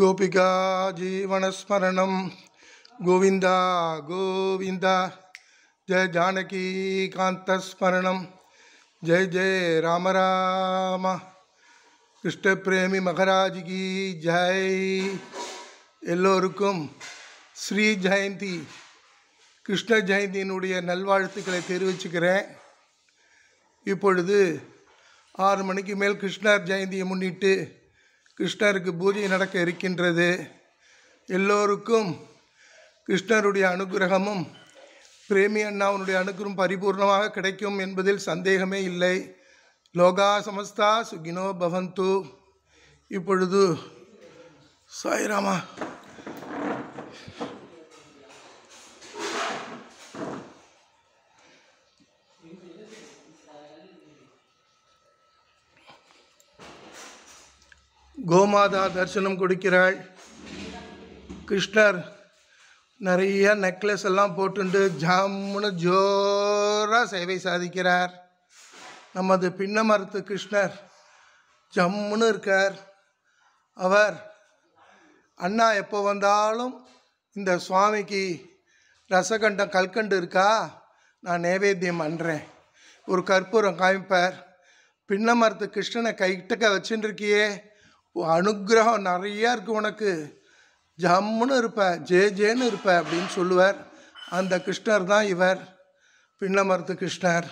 गोपिका கோவிந்தா கோவிந்தா गोविन्द जय जानकीकान्तस्मरणं जय ஜெய் राम राम கிருஷ்ணபிரேமி மகராஜிக்கு ஜெய் எல்லோருக்கும் ஸ்ரீ ஜெயந்தி கிருஷ்ண ஜெயந்தியினுடைய நல்வாழ்த்துக்களை தெரிவிச்சுக்கிறேன் இப்பொழுது ஆறு மணிக்கு மேல் கிருஷ்ணர் ஜெயந்தியை முன்னிட்டு கிருஷ்ணருக்கு பூஜை நடக்க இருக்கின்றது எல்லோருக்கும் கிருஷ்ணருடைய அனுகிரகமும் பிரேமி அண்ணாவுனுடைய அனுகிரகம் பரிபூர்ணமாக கிடைக்கும் என்பதில் சந்தேகமே இல்லை லோகா சமஸ்தா சுகினோ பவந்து இப்பொழுது சாய்ராமா கோமாதா தரிசனம் கொடுக்கிறாள் கிருஷ்ணர் நிறைய நெக்லஸ் எல்லாம் போட்டுண்டு ஜாமுன்னு ஜோராக சேவை சாதிக்கிறார் நமது பின்னமரத்து கிருஷ்ணர் ஜம்முன்னு இருக்கார் அவர் அண்ணா எப்போ வந்தாலும் இந்த சுவாமிக்கு ரசகண்டம் கல்கண்டு இருக்கா நான் நைவேத்தியம் பண்ணுறேன் ஒரு கற்பூரம் காமிப்பார் பின்னமரத்து கிருஷ்ணனை கைகிட்டக்க இருக்கியே அனுகிரகம் நிறையா இருக்கு உனக்கு ஜம்முன்னு இருப்ப ஜே ஜேன்னு இருப்ப அப்படின்னு சொல்லுவார் அந்த கிருஷ்ணர் தான் இவர் பின்னமரத்து கிருஷ்ணர்